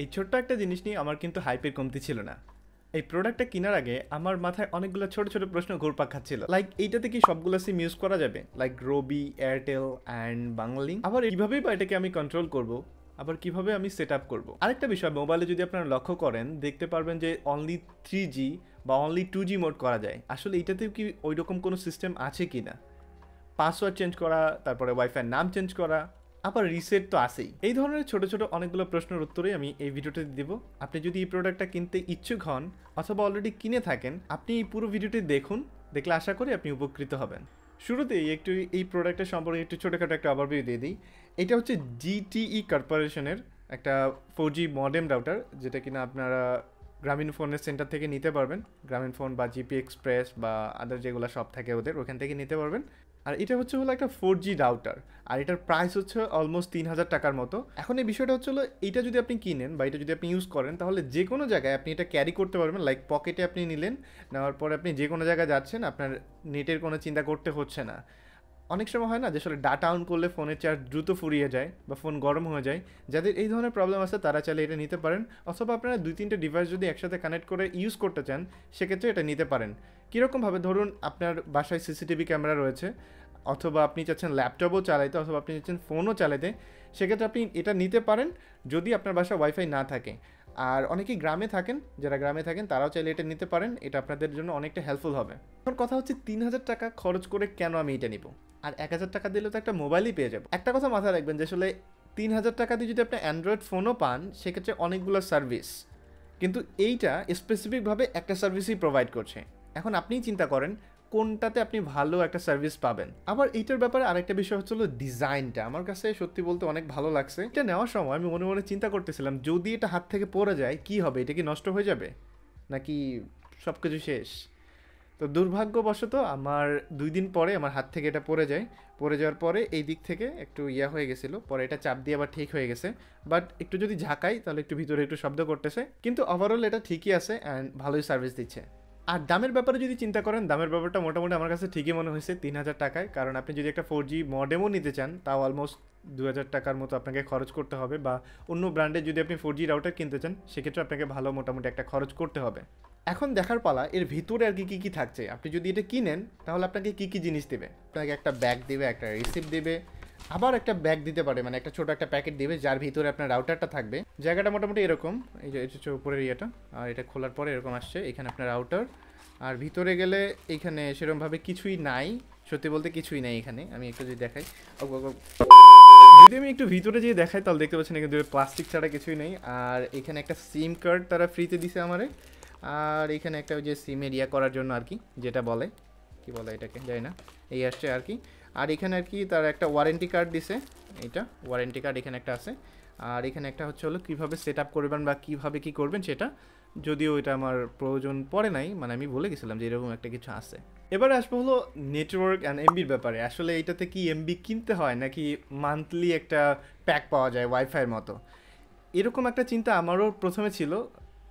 এই ছোট্ট একটা জিনিস নিয়ে আমার কিন্তু হাইপের কমতি ছিল না এই প্রোডাক্টটা কেনার আগে আমার মাথায় অনেকগুলো ছোট ছোট প্রশ্ন ঘুরপাক খাচ্ছিল লাইক এইটাতে কি সবগুলো সিম ইউজ করা যাবে লাইক রবি এয়ারটেল অ্যান্ড বাংলিং আবার এইভাবেই বা এটাকে আমি কন্ট্রোল করব আবার কিভাবে আমি সেট আপ করবো আরেকটা বিষয় মোবাইলে যদি আপনারা লক্ষ্য করেন দেখতে পারবেন যে অনলি থ্রি জি বা অনলি টু জি মোড করা যায় আসলে এইটাতেও কি ওই রকম কোনো সিস্টেম আছে কি না পাসওয়ার্ড চেঞ্জ করা তারপরে ওয়াইফাইয়ের নাম চেঞ্জ করা আবার রিসেট তো আসেই এই ধরনের ছোট ছোট অনেকগুলো প্রশ্নের উত্তরে আমি এই ভিডিওটি দেব আপনি যদি এই প্রোডাক্টটা কিনতে ইচ্ছুক হন অথবা অলরেডি কিনে থাকেন আপনি এই পুরো ভিডিওটি দেখুন দেখলে আশা করি আপনি উপকৃত হবেন শুরুতেই একটু এই প্রোডাক্টের সম্পর্কে একটু ছোটোখাটো একটা অভারভিউ দিয়ে দিই এটা হচ্ছে জিটিই কর্পোরেশনের e একটা ফোর জি মডেম রাউটার যেটা কিনা আপনারা গ্রামীণ ফোনের সেন্টার থেকে নিতে পারবেন গ্রামীণ ফোন বা জিপি এক্সপ্রেস বা আদার যেগুলো সব থাকে ওদের ওখান থেকে নিতে পারবেন আর এটা হচ্ছে হলো একটা ফোর জি রাউটার আর এটার প্রাইস হচ্ছে অলমোস্ট তিন হাজার টাকার মতো এখন এই বিষয়টা হচ্ছে হলো এটা যদি আপনি কিনেন বা এটা যদি আপনি ইউজ করেন তাহলে যে কোনো জায়গায় আপনি এটা ক্যারি করতে পারবেন লাইক পকেটে আপনি নিলেন নেওয়ার পরে আপনি যে কোনো জায়গায় যাচ্ছেন আপনার নেটের কোনো চিন্তা করতে হচ্ছে না অনেক সময় হয় না যে আসলে ডাটা অন করলে ফোনের চার্জ দ্রুত ফুরিয়ে যায় বা ফোন গরম হয়ে যায় যাদের এই ধরনের প্রবলেম আছে তারা চাইলে এটা নিতে পারেন অথবা আপনারা দুই তিনটে ডিভাইস যদি একসাথে কানেক্ট করে ইউজ করতে চান সেক্ষেত্রে এটা নিতে পারেন কীরকমভাবে ধরুন আপনার বাসায় সিসিটিভি ক্যামেরা রয়েছে অথবা আপনি চাচ্ছেন ল্যাপটপও চালাইতে অথবা আপনি চাচ্ছেন ফোনও চালাইতে সেক্ষেত্রে আপনি এটা নিতে পারেন যদি আপনার বাসায় ওয়াইফাই না থাকে আর অনেকেই গ্রামে থাকেন যারা গ্রামে থাকেন তারাও চাইলে এটা নিতে পারেন এটা আপনাদের জন্য অনেকটা হেল্পফুল হবে এখন কথা হচ্ছে তিন হাজার টাকা খরচ করে কেন আমি এটা নিব আর এক হাজার টাকা দিলে তো একটা মোবাইলই পেয়ে যাবো একটা কথা মাথায় রাখবেন যে আসলে তিন হাজার টাকা দিয়ে যদি আপনি অ্যান্ড্রয়েড ফোনও পান সেক্ষেত্রে অনেকগুলো সার্ভিস কিন্তু এইটা স্পেসিফিকভাবে একটা সার্ভিসই প্রোভাইড করছে এখন আপনিই চিন্তা করেন কোনটাতে আপনি ভালো একটা সার্ভিস পাবেন আবার এইটার ব্যাপারে আরেকটা বিষয় হচ্ছিল ডিজাইনটা আমার কাছে সত্যি বলতে অনেক ভালো লাগছে এটা নেওয়ার সময় আমি মনে মনে চিন্তা করতেছিলাম যদি এটা হাত থেকে পড়ে যায় কি হবে এটা কি নষ্ট হয়ে যাবে নাকি সব কিছু শেষ তো দুর্ভাগ্যবশত আমার দুই দিন পরে আমার হাত থেকে এটা পড়ে যায় পড়ে যাওয়ার পরে এই দিক থেকে একটু ইয়া হয়ে গেছিলো পরে এটা চাপ দিয়ে আবার ঠিক হয়ে গেছে বাট একটু যদি ঝাঁকাই তাহলে একটু ভিতরে একটু শব্দ করতেছে কিন্তু ওভারঅল এটা ঠিকই আছে অ্যান্ড ভালোই সার্ভিস দিচ্ছে আর দামের ব্যাপারে যদি চিন্তা করেন দামের ব্যাপারটা মোটামুটি আমার কাছে ঠিকই মনে হয়েছে তিন হাজার টাকায় কারণ আপনি যদি একটা ফোর জি মডেমও নিতে চান তাও অলমোস্ট দু হাজার টাকার মতো আপনাকে খরচ করতে হবে বা অন্য ব্র্যান্ডে যদি আপনি ফোর জি রাউটার কিনতে চান সেক্ষেত্রে আপনাকে ভালো মোটামুটি একটা খরচ করতে হবে এখন দেখার পালা এর ভিতরে আর কি কী কী থাকছে আপনি যদি এটা কিনেন তাহলে আপনাকে কী কী জিনিস দেবে আপনাকে একটা ব্যাগ দেবে একটা রিসিপ্ট দেবে আবার একটা ব্যাগ দিতে পারে মানে একটা ছোট একটা প্যাকেট দিবে যার ভিতরে আপনার রাউটারটা থাকবে জায়গাটা মোটামুটি এরকম এই যে এটা উপরের ইয়েটা আর এটা খোলার পরে এরকম আসছে এখানে আপনার রাউটার আর ভিতরে গেলে এখানে সেরকমভাবে কিছুই নাই সত্যি বলতে কিছুই নাই এখানে আমি একটু যদি দেখাই যদি আমি একটু ভিতরে যেয়ে দেখাই তাহলে দেখতে পাচ্ছেন এখানে প্লাস্টিক ছাড়া কিছুই নেই আর এখানে একটা সিম কার্ড তারা ফ্রিতে দিছে আমারে আর এখানে একটা ওই যে সিমের ইয়া করার জন্য আর কি যেটা বলে কি বলে এটাকে যাই না এই আসছে আর কি আর এখানে আর কি তার একটা ওয়ারেন্টি কার্ড দিছে এটা ওয়ারেন্টি কার্ড এখানে একটা আছে আর এখানে একটা হচ্ছে হলো কীভাবে সেট আপ করবেন বা কীভাবে কি করবেন সেটা যদিও এটা আমার প্রয়োজন পড়ে নাই মানে আমি বলে গেছিলাম যে এরকম একটা কিছু আছে এবার আসবো হলো নেটওয়ার্ক অ্যান্ড এমবির ব্যাপারে আসলে এটাতে কি এমবি কিনতে হয় নাকি মান্থলি একটা প্যাক পাওয়া যায় ওয়াইফাইয়ের মতো এরকম একটা চিন্তা আমারও প্রথমে ছিল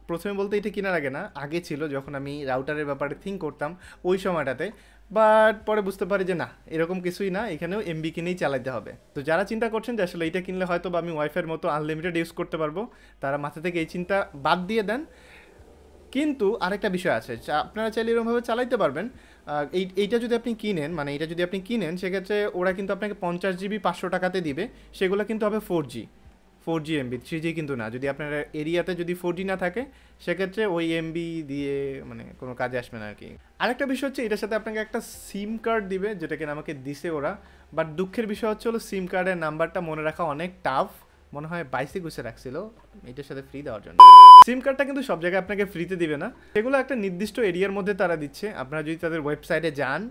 প্রথমে বলতে এটা কেনার আগে না আগে ছিল যখন আমি রাউটারের ব্যাপারে থিঙ্ক করতাম ওই সময়টাতে বাট পরে বুঝতে পারি যে না এরকম কিছুই না এখানেও এমবি কিনেই চালাতে হবে তো যারা চিন্তা করছেন যে আসলে এটা কিনলে হয়তো বা আমি ওয়াইফাইয়ের মতো আনলিমিটেড ইউজ করতে পারবো তারা মাথা থেকে এই চিন্তা বাদ দিয়ে দেন কিন্তু আরেকটা বিষয় আছে আপনারা চাইলে এরকমভাবে চালাইতে পারবেন এই এইটা যদি আপনি কিনেন মানে এটা যদি আপনি কিনেন সেক্ষেত্রে ওরা কিন্তু আপনাকে পঞ্চাশ জিবি পাঁচশো টাকাতে দিবে সেগুলো কিন্তু হবে four G four G MB three G কিন্তু না যদি আপনার এরিয়াতে যদি ফোর জি না থাকে সেক্ষেত্রে ওই এমবি দিয়ে মানে কোনো কাজে আসবে না আর কি আরেকটা বিষয় হচ্ছে এটার সাথে আপনাকে একটা সিম কার্ড দিবে কিনা আমাকে দিছে ওরা বাট দুঃখের বিষয় হচ্ছে হলো সিম কার্ডের নাম্বারটা মনে রাখা অনেক টাফ মনে হয় বাইসে গুছে রাখছিল এটার সাথে ফ্রি দেওয়ার জন্য সিম কার্ডটা কিন্তু সব জায়গায় আপনাকে ফ্রিতে দিবে না সেগুলো একটা নির্দিষ্ট এরিয়ার মধ্যে তারা দিচ্ছে আপনারা যদি তাদের ওয়েবসাইটে যান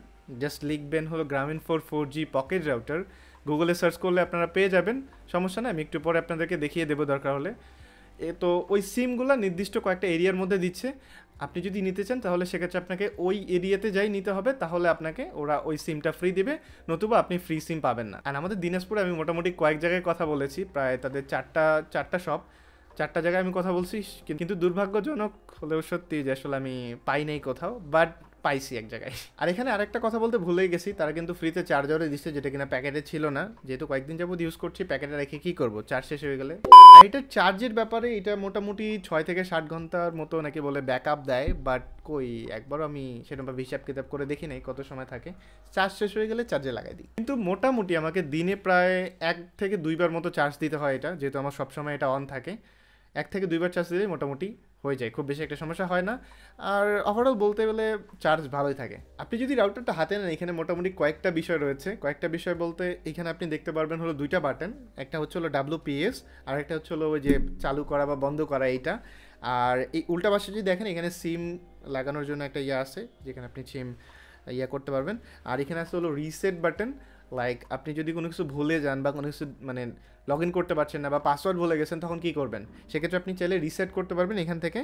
জাস্ট লিখবেন হলো Grameen four four G pocket router গুগলে সার্চ করলে আপনারা পেয়ে যাবেন সমস্যা নাই আমি একটু পরে আপনাদেরকে দেখিয়ে দেবো দরকার হলে এ তো ওই সিমগুলো নির্দিষ্ট কয়েকটা এরিয়ার মধ্যে দিচ্ছে আপনি যদি নিতে চান তাহলে সেক্ষেত্রে আপনাকে ওই এরিয়াতে যাই নিতে হবে তাহলে আপনাকে ওরা ওই সিমটা ফ্রি দেবে নতুবা আপনি ফ্রি সিম পাবেন না আর আমাদের দিনাজপুরে আমি মোটামুটি কয়েক জায়গায় কথা বলেছি প্রায় তাদের চারটা চারটা সব চারটা জায়গায় আমি কথা বলছি কিন্তু দুর্ভাগ্যজনক হলেও সত্যি যে আসলে আমি পাই নাই কোথাও বাট পাইছি এক জায়গায় আর এখানে আরেকটা কথা বলতে ভুলেই গেছি তারা কিন্তু ফ্রিতে চার্জারও দিচ্ছে যেটা কিনা প্যাকেটে ছিল না যেহেতু কয়েকদিন যাবত ইউজ করছি প্যাকেটে রেখে কী করবো চার্জ শেষ হয়ে গেলে আর এটা চার্জের ব্যাপারে এটা মোটামুটি ছয় থেকে ষাট ঘন্টার মতো নাকি বলে ব্যাক আপ দেয় বাট কই একবারও আমি সেরকমভাবে হিসাব কিতাব করে দেখি নাই কত সময় থাকে চার্জ শেষ হয়ে গেলে চার্জে লাগাই দিই কিন্তু মোটামুটি আমাকে দিনে প্রায় এক থেকে দুইবার মতো চার্জ দিতে হয় এটা যেহেতু আমার সবসময় এটা অন থাকে এক থেকে দুইবার চার্জ দিলেই মোটামুটি হয়ে যায় খুব বেশি একটা সমস্যা হয় না আর ওভারঅল বলতে গেলে চার্জ ভালোই থাকে আপনি যদি রাউটারটা হাতে নেন এখানে মোটামুটি কয়েকটা বিষয় রয়েছে কয়েকটা বিষয় বলতে এখানে আপনি দেখতে পারবেন হলো দুইটা বাটন একটা হচ্ছে হলো ডাব্লুপিএস আর একটা হচ্ছে হলো ওই যে চালু করা বা বন্ধ করা এইটা আর এই উল্টা পাশে যদি দেখেন এখানে সিম লাগানোর জন্য একটা ইয়ে আছে যেখানে আপনি সিম ইয়ে করতে পারবেন আর এখানে আছে হলো রিসেট বাটন লাইক আপনি যদি কোনো কিছু ভুলে যান বা কোনো কিছু মানে লগ ইন করতে পারছেন না বা পাসওয়ার্ড ভুলে গেছেন তখন কি করবেন সেক্ষেত্রে আপনি চাইলে রিসেট করতে পারবেন এখান থেকে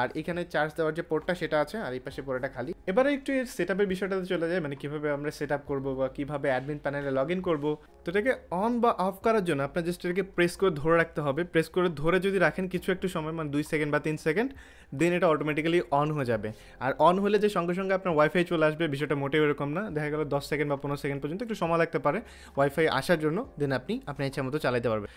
আর এখানে চার্জ দেওয়ার যে পোর্টটা সেটা আছে আর এই পাশে পোর্টটা খালি এবারে একটু এর সেট আপের বিষয়টাতে চলে যায় মানে কীভাবে আমরা সেট আপ করবো বা কীভাবে অ্যাডমিন প্যানেলে লগ ইন করবো তো এটাকে অন বা অফ করার জন্য আপনার জাস্ট এটাকে প্রেস করে ধরে রাখতে হবে প্রেস করে ধরে যদি রাখেন কিছু একটু সময় মানে দুই সেকেন্ড বা তিন সেকেন্ড দেন এটা অটোমেটিক্যালি অন হয়ে যাবে আর অন হলে যে সঙ্গে সঙ্গে আপনার ওয়াইফাই চলে আসবে বিষয়টা মোটেও এরকম না দেখা গেল দশ সেকেন্ড বা পনেরো সেকেন্ড পর্যন্ত একটু সময় লাগতে পারে ওয়াইফাই আসার জন্য দেন আপনি আপনার ইচ্ছা মতো চালাই চালাইতে পারবে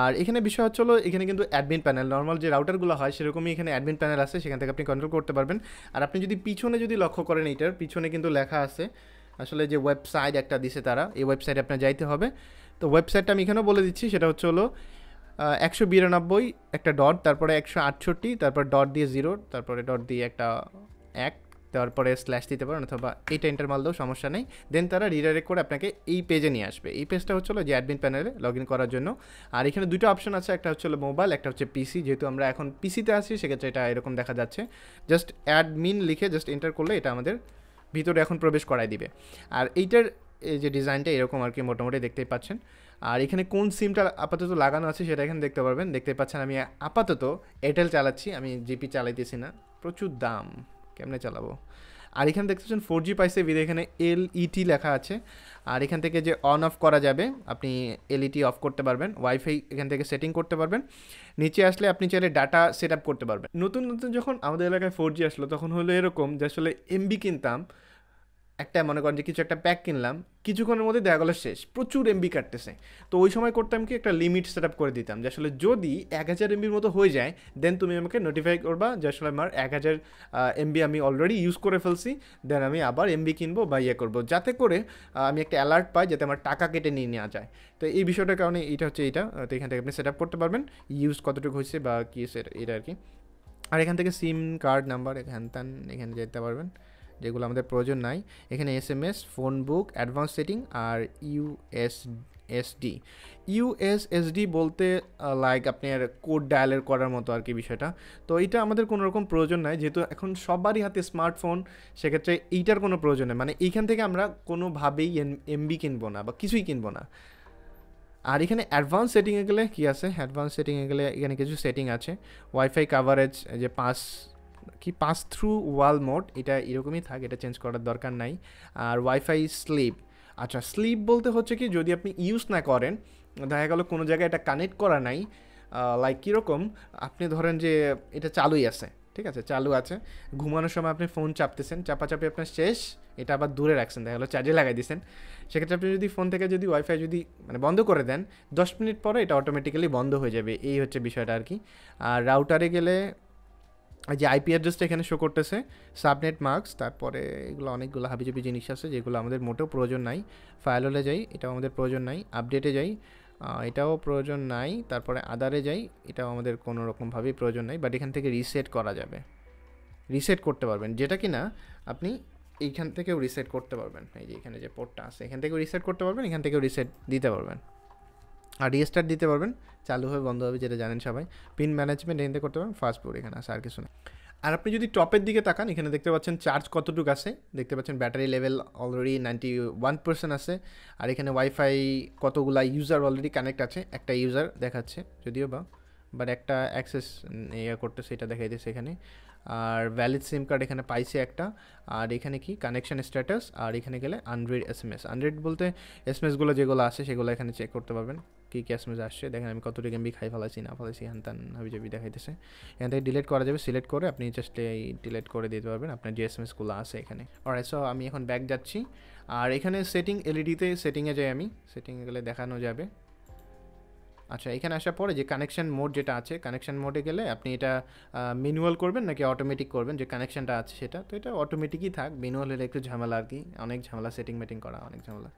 আর এখানে বিষয় হচ্ছে হলো এখানে কিন্তু অ্যাডমিন প্যানেল নর্মাল যে রাউটারগুলো হয় সেরকমই এখানে অ্যাডমিন প্যানেল আছে সেখান থেকে আপনি কন্ট্রোল করতে পারবেন আর আপনি যদি পিছনে যদি লক্ষ্য করেন এইটার পিছনে কিন্তু লেখা আছে আসলে যে ওয়েবসাইট একটা দিছে তারা এই ওয়েবসাইটে আপনার যাইতে হবে তো ওয়েবসাইটটা আমি এখানেও বলে দিচ্ছি সেটা হচ্ছে হলো একশো বিরানব্বই একটা ডট তারপরে একশো আটষট্টি তারপর ডট দিয়ে জিরো তারপরে ডট দিয়ে একটা এক দেওয়ার পরে স্ল্যাশ দিতে পারেন অথবা এইটা এন্টার মাল দেওয়া সমস্যা নেই দেন তারা রিডাইরেক্ট করে আপনাকে এই পেজে নিয়ে আসবে এই পেজটা হচ্ছিলো যে অ্যাডমিন প্যানেলে লগ ইন করার জন্য আর এখানে দুটো অপশন আছে একটা হচ্ছিলো মোবাইল একটা হচ্ছে পিসি যেহেতু আমরা এখন পিসিতে আছি সেক্ষেত্রে এটা এরকম দেখা যাচ্ছে জাস্ট অ্যাডমিন লিখে জাস্ট এন্টার করলে এটা আমাদের ভিতরে এখন প্রবেশ করাই দিবে আর এইটার এই যে ডিজাইনটা এরকম আর কি মোটামুটি দেখতেই পাচ্ছেন আর এখানে কোন সিমটা আপাতত লাগানো আছে সেটা এখানে দেখতে পারবেন দেখতে পাচ্ছেন আমি আপাতত এয়ারটেল চালাচ্ছি আমি জিপি চালাইতেছি না প্রচুর দাম কেমনে চালাবো আর এখানে দেখতে পাচ্ছেন ফোর জি পাইছে বিধে এখানে এল ইটি e লেখা আছে আর এখান থেকে যে অন অফ করা যাবে আপনি এলইটি অফ e করতে পারবেন ওয়াইফাই এখান থেকে সেটিং করতে পারবেন নিচে আসলে আপনি চাইলে ডাটা সেট করতে পারবেন নতুন নতুন যখন আমাদের এলাকায় ফোর আসলো তখন হলো এরকম যে আসলে এমবি কিনতাম একটা মনে করেন যে কিছু একটা প্যাক কিনলাম কিছুক্ষণের মধ্যে দেখা গেলো শেষ প্রচুর এমবি কাটতেছে তো ওই সময় করতাম কি একটা লিমিট সেট করে দিতাম যে আসলে যদি এক হাজার এমবির মতো হয়ে যায় দেন তুমি আমাকে নোটিফাই করবা যে আসলে আমার এক হাজার এমবি আমি অলরেডি ইউজ করে ফেলছি দেন আমি আবার এমবি কিনবো বা ইয়ে করবো যাতে করে আমি একটা অ্যালার্ট পাই যাতে আমার টাকা কেটে নিয়ে নেওয়া যায় তো এই বিষয়টার কারণে এটা হচ্ছে এটা তো এখান থেকে আপনি সেট করতে পারবেন ইউজ কতটুকু হয়েছে বা কী সেটা এটা আর কি আর এখান থেকে সিম কার্ড নাম্বার এখান এখানে যেতে পারবেন যেগুলো আমাদের প্রয়োজন নাই এখানে S M S phone book advance setting আর ইউএস এসডি ইউএসএসডি বলতে লাইক আপনার কোড ডায়ালের করার মতো আর কি বিষয়টা তো এটা আমাদের কোনো রকম প্রয়োজন নাই যেহেতু এখন সবারই হাতে স্মার্টফোন সেক্ষেত্রে এইটার কোনো প্রয়োজন নেই মানে এইখান থেকে আমরা কোনোভাবেই এমবি কিনবো না বা কিছুই কিনবো না আর এখানে অ্যাডভান্স সেটিংয়ে গেলে কী আছে অ্যাডভান্স সেটিংয়ে গেলে এখানে কিছু সেটিং আছে ওয়াইফাই কাভারেজ যে পাঁচ কি পাস থ্রু ওয়াল মোড এটা এরকমই থাকে এটা চেঞ্জ করার দরকার নাই আর ওয়াইফাই স্লিপ আচ্ছা স্লিপ বলতে হচ্ছে কি যদি আপনি ইউজ না করেন দেখা গেল কোনো জায়গায় এটা কানেক্ট করা নাই লাইক কীরকম আপনি ধরেন যে এটা চালুই আছে ঠিক আছে চালু আছে ঘুমানোর সময় আপনি ফোন চাপতেছেন চাপাচাপি আপনার শেষ এটা আবার দূরে রাখছেন দেখা গেলো চার্জে লাগাই দিয়েছেন সেক্ষেত্রে আপনি যদি ফোন থেকে যদি ওয়াইফাই যদি মানে বন্ধ করে দেন দশ মিনিট পরে এটা অটোমেটিক্যালি বন্ধ হয়ে যাবে এই হচ্ছে বিষয়টা আর কি আর রাউটারে গেলে যে আইপি অ্যাড্রেসটা এখানে শো করতেছে সাবনেট মার্কস তারপরে এগুলো অনেকগুলো হাবিজাবি জিনিস আছে যেগুলো আমাদের মোটেও প্রয়োজন নাই হলে যাই এটাও আমাদের প্রয়োজন নাই আপডেটে যাই এটাও প্রয়োজন নাই তারপরে আদারে যাই এটাও আমাদের কোনো রকমভাবেই প্রয়োজন নাই বাট এখান থেকে রিসেট করা যাবে রিসেট করতে পারবেন যেটা কি না আপনি এইখান থেকেও রিসেট করতে পারবেন এই যে এখানে যে পোর্টটা আছে এখান থেকেও রিসেট করতে পারবেন এখান থেকেও রিসেট দিতে পারবেন আর রিস্টার্ট দিতে পারবেন চালু হবে বন্ধ হবে যেটা জানেন সবাই পিন ম্যানেজমেন্ট এনতে করতে পারবেন ফার্স্ট বোর্ড এখানে আসে আর কিছু না আর আপনি যদি টপের দিকে তাকান এখানে দেখতে পাচ্ছেন চার্জ কতটুকু আছে দেখতে পাচ্ছেন battery level already ninety one percent আছে আর এখানে ওয়াইফাই কতগুলা ইউজার অলরেডি কানেক্ট আছে একটা ইউজার দেখাচ্ছে যদিও বা বাট একটা অ্যাক্সেস ইয়ে করতে সেটা দেখাই দিয়েছে এখানে আর ভ্যালিড সিম কার্ড এখানে পাইছি একটা আর এখানে কি কানেকশান স্ট্যাটাস আর এখানে গেলে unread S M S unread বলতে এস এম এসগুলো যেগুলো আসে সেগুলো এখানে চেক করতে পারবেন কী কী এস এম এস আসছে দেখেন আমি কতটুকু এমবি খাই ফেলাছি না ফেলাছি হ্যান তান হাবি যাবি দেখাইতেছে এখান থেকে ডিলেট করা যাবে সিলেক্ট করে আপনি জাস্ট এই ডিলেট করে দিতে পারবেন আপনার যে এস এম এসগুলো আসে এখানে আর এসো আমি এখন ব্যাক যাচ্ছি আর এখানে সেটিং এলইডিতে সেটিংয়ে যাই আমি সেটিংয়ে গেলে দেখানো যাবে আচ্ছা এখানে আসার পরে যে কানেকশন মোড যেটা আছে কানেকশন মোডে গেলে আপনি এটা ম্যানুয়াল করবেন নাকি অটোমেটিক করবেন যে কানেকশনটা আছে সেটা তো এটা অটোমেটিকই থাক ম্যানুয়াল হলে একটু ঝামেলা আর কি অনেক ঝামেলা সেটিং মেটিং করা অনেক ঝামেলা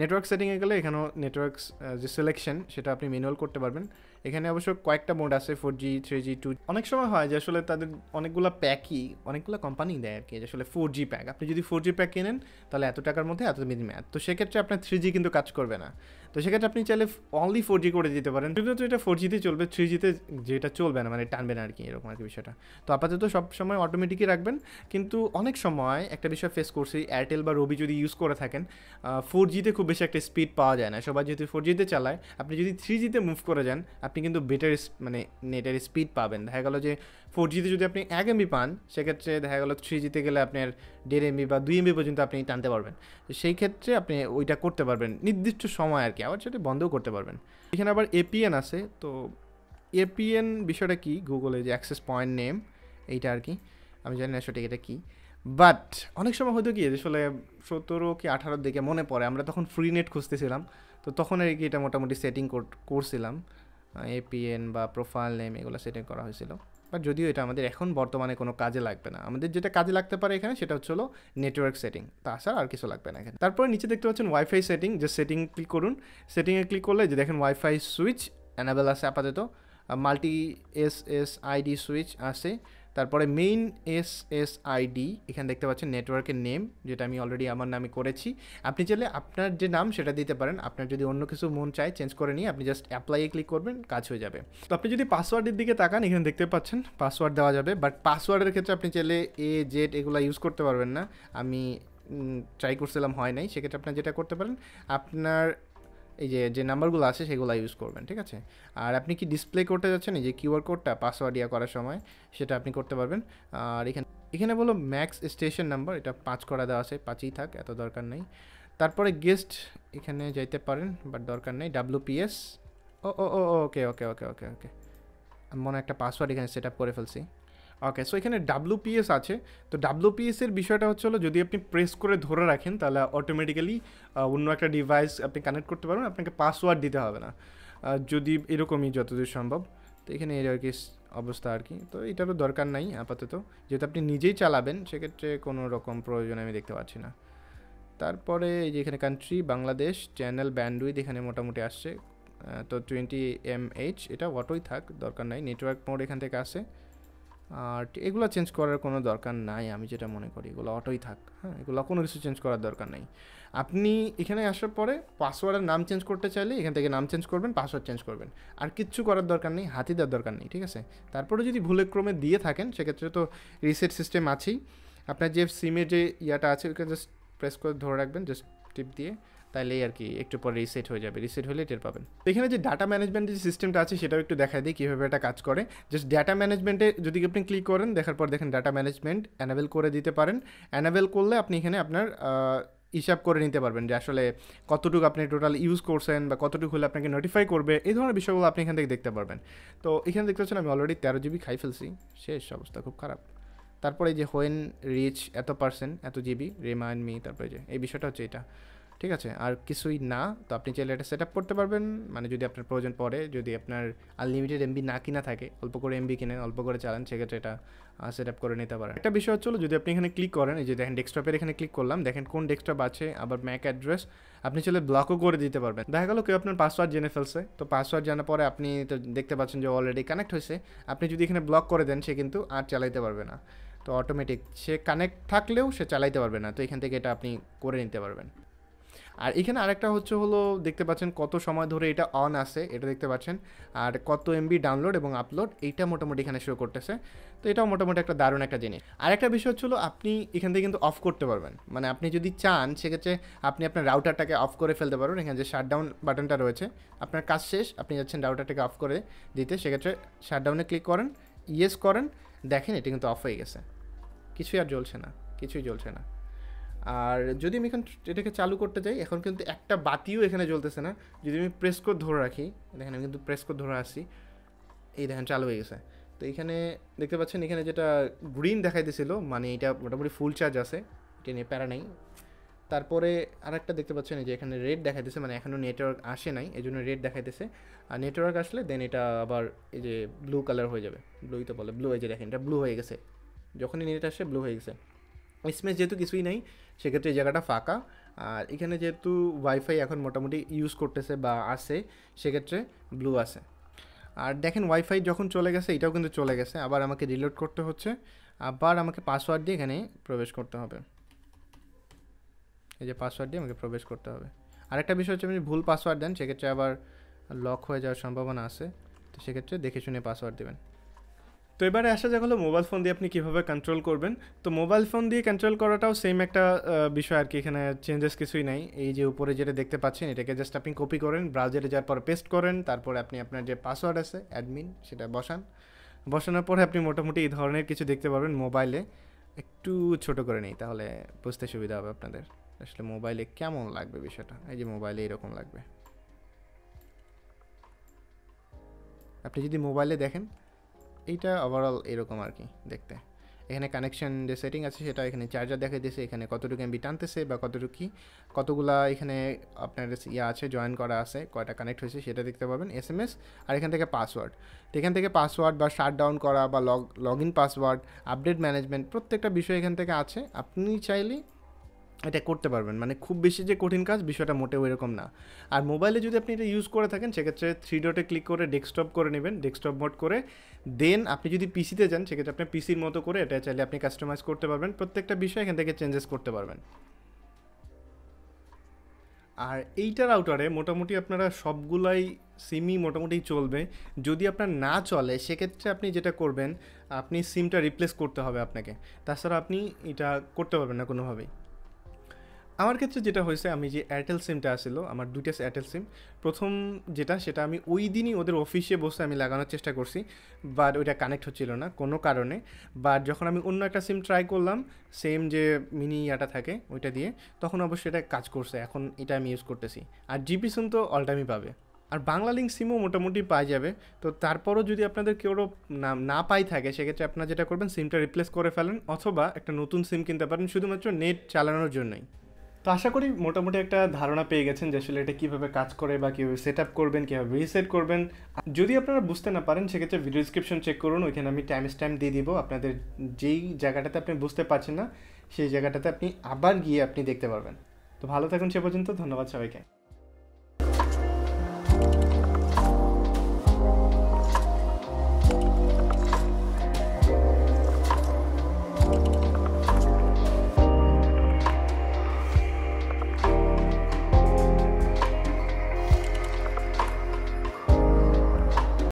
নেটওয়ার্ক সেটিংয়ে গেলে এখানেও নেটওয়ার্ক যে সিলেকশন সেটা আপনি ম্যানুয়াল করতে পারবেন এখানে অবশ্য কয়েকটা মোড আছে four G three G two অনেক সময় হয় যে আসলে তাদের অনেকগুলো প্যাকই অনেকগুলো কোম্পানি দেয় আর কি যে আসলে ফোর জি প্যাক আপনি যদি ফোর জি প্যাক কেনেন তাহলে এত টাকার মধ্যে এত মিনিম্যাথ তো সেক্ষেত্রে আপনার থ্রি জি কিন্তু কাজ করবে না তো সেক্ষেত্রে আপনি চাইলে অনলি ফোর জি করে দিতে পারেন শুধু এটা ফোর জিতে চলবে থ্রি জিতে যেটা চলবে না মানে টানবে না আর কি এরকম আর কি বিষয়টা তো আপাতত সব সময় অটোমেটিকই রাখবেন কিন্তু অনেক সময় একটা বিষয় ফেস করছি এয়ারটেল বা রবি যদি ইউজ করে থাকেন ফোর জিতে খুব বেশি একটা স্পিড পাওয়া যায় না সবাই যেহেতু ফোর জিতে চালায় আপনি যদি থ্রি জিতে মুভ করে যান আপনি কিন্তু বেটার মানে নেটের স্পিড পাবেন দেখা গেলো যে ফোর জিতে যদি আপনি এক এমবি পান সেক্ষেত্রে দেখা গেলো থ্রি জিতে গেলে আপনার দেড় এমবি বা দুই এমবি পর্যন্ত আপনি টানতে পারবেন সেই ক্ষেত্রে আপনি ওইটা করতে পারবেন নির্দিষ্ট সময় আর কি আবার সেটা বন্ধও করতে পারবেন এখানে আবার এপিএন আছে তো এপিএন বিষয়টা কি গুগলে যে অ্যাক্সেস পয়েন্ট নেম এইটা আর কি আমি জানি না সেটা এটা কী বাট অনেক সময় হয়তো কি আসলে সতেরো কি আঠারোর দিকে মনে পড়ে আমরা তখন ফ্রি নেট খুঁজতেছিলাম তো তখন আর কি এটা মোটামুটি সেটিং করছিলাম এপিএন বা প্রোফাইল নেম এগুলো সেটিং করা হয়েছিল বা যদিও এটা আমাদের এখন বর্তমানে কোনো কাজে লাগবে না আমাদের যেটা কাজে লাগতে পারে এখানে সেটা হচ্ছে হলো নেটওয়ার্ক সেটিং তাছাড়া আর কিছু লাগবে না এখানে তারপরে নিচে দেখতে পাচ্ছেন ওয়াইফাই সেটিং যে সেটিং ক্লিক করুন সেটিংয়ে ক্লিক করলে যে দেখেন ওয়াইফাই সুইচ অ্যানাবেল আছে আপাতত multi S S ID switch আছে তারপরে মেইন এস এস আইডি এখানে দেখতে পাচ্ছেন নেটওয়ার্কের নেম যেটা আমি অলরেডি আমার নামে করেছি আপনি চাইলে আপনার যে নাম সেটা দিতে পারেন আপনার যদি অন্য কিছু মন চায় চেঞ্জ করে নিয়ে আপনি জাস্ট অ্যাপ্লাইয়ে ক্লিক করবেন কাজ হয়ে যাবে তো আপনি যদি পাসওয়ার্ডের দিকে তাকান এখানে দেখতে পাচ্ছেন পাসওয়ার্ড দেওয়া যাবে বাট পাসওয়ার্ডের ক্ষেত্রে আপনি চাইলে এ জেড এগুলো ইউজ করতে পারবেন না আমি ট্রাই করছিলাম হয় নাই সেক্ষেত্রে আপনার যেটা করতে পারেন আপনার এই যে যে নাম্বারগুলো আছে সেগুলো ইউজ করবেন ঠিক আছে আর আপনি কি ডিসপ্লে করতে যাচ্ছেন এই যে কিউআর কোডটা পাসওয়ার্ড ইয়া করার সময় সেটা আপনি করতে পারবেন আর এখানে এখানে বলো ম্যাক্স স্টেশন নাম্বার এটা পাঁচ করা দেওয়া আছে পাঁচই থাক এত দরকার নেই তারপরে গেস্ট এখানে যাইতে পারেন বাট দরকার নেই ডাব্লুপিএস ও ও ওকে ওকে ওকে ওকে ওকে মনে একটা পাসওয়ার্ড এখানে সেট আপ করে ফেলছি ওকে সো এখানে ডাব্লুপিএস আছে তো ডাব্লুপিএসের বিষয়টা হচ্ছে হলো যদি আপনি প্রেস করে ধরে রাখেন তাহলে অটোমেটিক্যালি অন্য একটা ডিভাইস আপনি কানেক্ট করতে পারবেন আপনাকে পাসওয়ার্ড দিতে হবে না যদি এরকমই যতদূর সম্ভব তো এখানে এর আর কি অবস্থা আর কি তো এটারও দরকার নাই আপাতত যেহেতু আপনি নিজেই চালাবেন সেক্ষেত্রে কোনো রকম প্রয়োজন আমি দেখতে পাচ্ছি না তারপরে এই যে এখানে কান্ট্রি বাংলাদেশ চ্যানেল ব্যান্ডউইথ এখানে মোটামুটি আসছে তো টোয়েন্টি এম এইচ এটা অটোই থাক দরকার নাই নেটওয়ার্ক মোড এখান থেকে আসে আর এগুলো চেঞ্জ করার কোনো দরকার নাই আমি যেটা মনে করি এগুলো অটোই থাক হ্যাঁ এগুলো কোনো কিছু চেঞ্জ করার দরকার নাই আপনি এখানে আসার পরে পাসওয়ার্ডের নাম চেঞ্জ করতে চাইলে এখান থেকে নাম চেঞ্জ করবেন পাসওয়ার্ড চেঞ্জ করবেন আর কিচ্ছু করার দরকার নেই হাতি দেওয়ার দরকার নেই ঠিক আছে তারপরে যদি ভুলেক্রমে ক্রমে দিয়ে থাকেন সেক্ষেত্রে তো রিসেট সিস্টেম আছেই আপনার যে সিমের যে ইয়াটা আছে ওইখানে জাস্ট প্রেস করে ধরে রাখবেন জাস্ট টিপ দিয়ে তাহলেই আর কি একটু পরে রিসেট হয়ে যাবে রিসেট হলে টের পাবেন তো এখানে যে ডাটা ম্যানেজমেন্ট যে সিস্টেমটা আছে সেটাও একটু দেখা দিই কীভাবে এটা কাজ করে জাস্ট ডাটা ম্যানেজমেন্টে যদি আপনি ক্লিক করেন দেখার পর দেখেন ডাটা ম্যানেজমেন্ট অ্যানাবেল করে দিতে পারেন অ্যানাবেল করলে আপনি এখানে আপনার হিসাব করে নিতে পারবেন যে আসলে কতটুকু আপনি টোটাল ইউজ করছেন বা কতটুকু হলে আপনাকে নোটিফাই করবে এই ধরনের বিষয়গুলো আপনি এখান থেকে দেখতে পারবেন তো এখানে দেখতে পাচ্ছেন আমি অলরেডি তেরো জিবি খাই ফেলছি শেষ অবস্থা খুব খারাপ তারপরে যে হোয়েন রিচ এত পার্সেন্ট এত জিবি রিমাইন্ড মি তারপরে যে এই বিষয়টা হচ্ছে এটা ঠিক আছে আর কিছুই না তো আপনি চাইলে এটা সেট করতে পারবেন মানে যদি আপনার প্রয়োজন পড়ে যদি আপনার আনলিমিটেড এমবি না কিনা থাকে অল্প করে এমবি কিনেন অল্প করে চালান সেক্ষেত্রে এটা সেট করে নিতে পারেন একটা বিষয় হচ্ছিল যদি আপনি এখানে ক্লিক করেন এই যে দেখেন ডেস্কটপের এখানে ক্লিক করলাম দেখেন কোন ডেস্কটপ আছে আবার ম্যাক অ্যাড্রেস আপনি চাইলে ব্লকও করে দিতে পারবেন দেখা গেলো কেউ আপনার পাসওয়ার্ড জেনে ফেলছে তো পাসওয়ার্ড জানার পরে আপনি তো দেখতে পাচ্ছেন যে অলরেডি কানেক্ট হয়েছে আপনি যদি এখানে ব্লক করে দেন সে কিন্তু আর চালাইতে পারবে না তো অটোমেটিক সে কানেক্ট থাকলেও সে চালাইতে পারবে না তো এখান থেকে এটা আপনি করে নিতে পারবেন আর এখানে আরেকটা হচ্ছে হলো দেখতে পাচ্ছেন কত সময় ধরে এটা অন আছে এটা দেখতে পাচ্ছেন আর কত এমবি ডাউনলোড এবং আপলোড এইটা মোটামুটি এখানে শো করতেছে তো এটাও মোটামুটি একটা দারুণ একটা জিনিস আর একটা বিষয় হলো আপনি এখান থেকে কিন্তু অফ করতে পারবেন মানে আপনি যদি চান সেক্ষেত্রে আপনি আপনার রাউটারটাকে অফ করে ফেলতে পারবেন এখানে যে শাটডাউন বাটনটা রয়েছে আপনার কাজ শেষ আপনি যাচ্ছেন রাউটারটাকে অফ করে দিতে সেক্ষেত্রে শাটডাউনে ক্লিক করেন ইয়েস করেন দেখেন এটা কিন্তু অফ হয়ে গেছে কিছুই আর জ্বলছে না কিছুই জ্বলছে না আর যদি আমি এখন এটাকে চালু করতে যাই এখন কিন্তু একটা বাতিও এখানে জ্বলতেছে না যদি আমি প্রেস কোড ধরে রাখি দেখেন আমি কিন্তু প্রেস কোড ধরে আসি এই দেখেন চালু হয়ে গেছে তো এখানে দেখতে পাচ্ছেন এখানে যেটা গ্রিন দেখাইতেছিল মানে এটা মোটামুটি ফুল চার্জ আছে এটা নিয়ে প্যারা নেই তারপরে আরেকটা দেখতে পাচ্ছেন যে এখানে রেড দেখাইতেছে মানে এখনও নেটওয়ার্ক আসে নাই এই জন্য রেড দেখাইতেছে আর নেটওয়ার্ক আসলে দেন এটা আবার এই যে ব্লু কালার হয়ে যাবে ব্লুই তো বলে ব্লু এই যে দেখেন এটা ব্লু হয়ে গেছে যখনই নেট আসে ব্লু হয়ে গেছে স্পেস যেহেতু কিছুই নেই সেক্ষেত্রে এই জায়গাটা ফাঁকা আর এখানে যেহেতু ওয়াইফাই এখন মোটামুটি ইউজ করতেছে বা আসে সেক্ষেত্রে ব্লু আসে আর দেখেন ওয়াইফাই যখন চলে গেছে এটাও কিন্তু চলে গেছে আবার আমাকে রিলোড করতে হচ্ছে আবার আমাকে পাসওয়ার্ড দিয়ে এখানে প্রবেশ করতে হবে এই যে পাসওয়ার্ড দিয়ে আমাকে প্রবেশ করতে হবে আরেকটা বিষয় হচ্ছে আপনি ভুল পাসওয়ার্ড দেন সেক্ষেত্রে আবার লক হয়ে যাওয়ার সম্ভাবনা আছে তো সেক্ষেত্রে দেখে শুনে পাসওয়ার্ড দেবেন তো এবারে আসা যাক হলো মোবাইল ফোন দিয়ে আপনি কীভাবে কন্ট্রোল করবেন তো মোবাইল ফোন দিয়ে কন্ট্রোল করাটাও সেম একটা বিষয় আর কি এখানে চেঞ্জেস কিছুই নাই এই যে উপরে যেটা দেখতে পাচ্ছেন এটাকে জাস্ট আপনি কপি করেন ব্রাউজারে যাওয়ার পর পেস্ট করেন তারপরে আপনি আপনার যে পাসওয়ার্ড আছে অ্যাডমিন সেটা বসান বসানোর পরে আপনি মোটামুটি এই ধরনের কিছু দেখতে পারবেন মোবাইলে একটু ছোট করে নিই তাহলে বুঝতে সুবিধা হবে আপনাদের আসলে মোবাইলে কেমন লাগবে বিষয়টা এই যে মোবাইলে এরকম লাগবে আপনি যদি মোবাইলে দেখেন এইটা ওভারঅল এরকম আর কি দেখতে এখানে কানেকশন যে সেটিং আছে সেটা এখানে চার্জার দেখা দিয়েছে এখানে কতটুকু এমবি টানতেছে বা কতটুকু কি কতগুলা এখানে আপনার ইয়ে আছে জয়েন করা আছে কয়টা কানেক্ট হয়েছে সেটা দেখতে পাবেন এস এম এস আর এখান থেকে পাসওয়ার্ড তো এখান থেকে পাসওয়ার্ড বা শাট ডাউন করা বা log log in password update management প্রত্যেকটা বিষয় এখান থেকে আছে আপনি চাইলে এটা করতে পারবেন মানে খুব বেশি যে কঠিন কাজ বিষয়টা মোটেও এরকম না আর মোবাইলে যদি আপনি এটা ইউজ করে থাকেন সেক্ষেত্রে থ্রি ডটে ক্লিক করে ডেস্কটপ করে নেবেন ডেস্কটপ মোড করে দেন আপনি যদি পিসিতে যান সেক্ষেত্রে আপনি পিসির মতো করে এটা চাইলে আপনি কাস্টমাইজ করতে পারবেন প্রত্যেকটা বিষয় এখান থেকে চেঞ্জেস করতে পারবেন আর এইটার আউটারে মোটামুটি আপনারা সবগুলাই সিমই মোটামুটি চলবে যদি আপনার না চলে সেক্ষেত্রে আপনি যেটা করবেন আপনি সিমটা রিপ্লেস করতে হবে আপনাকে তাছাড়া আপনি এটা করতে পারবেন না কোনোভাবেই আমার ক্ষেত্রে যেটা হয়েছে আমি যে এয়ারটেল সিমটা আসলো আমার দুইটা এয়ারটেল সিম প্রথম যেটা সেটা আমি ওই দিনই ওদের অফিসে বসে আমি লাগানোর চেষ্টা করছি বাট ওইটা কানেক্ট হচ্ছিল না কোনো কারণে বাট যখন আমি অন্য একটা সিম ট্রাই করলাম সেম যে মিনি ইয়াটা থাকে ওইটা দিয়ে তখন অবশ্যই এটা কাজ করছে এখন এটা আমি ইউজ করতেছি আর জিপি সিম তো অল টাইমই পাবে আর বাংলা লিঙ্ক সিমও মোটামুটি পাওয়া যাবে তো তারপরও যদি আপনাদের কেউ না না পাই থাকে সেক্ষেত্রে আপনারা যেটা করবেন সিমটা রিপ্লেস করে ফেলেন অথবা একটা নতুন সিম কিনতে পারেন শুধুমাত্র নেট চালানোর জন্যই তো আশা করি মোটামুটি একটা ধারণা পেয়ে গেছেন যে আসলে এটা কীভাবে কাজ করে বা কীভাবে সেট আপ করবেন কীভাবে রিসেট করবেন যদি আপনারা বুঝতে না পারেন সেক্ষেত্রে ভিডিও ডিসক্রিপশন চেক করুন ওইখানে আমি টাইম স্ট্যাম্প দিয়ে দিব আপনাদের যেই জায়গাটাতে আপনি বুঝতে পারছেন না সেই জায়গাটাতে আপনি আবার গিয়ে আপনি দেখতে পারবেন তো ভালো থাকুন সে পর্যন্ত ধন্যবাদ সবাইকে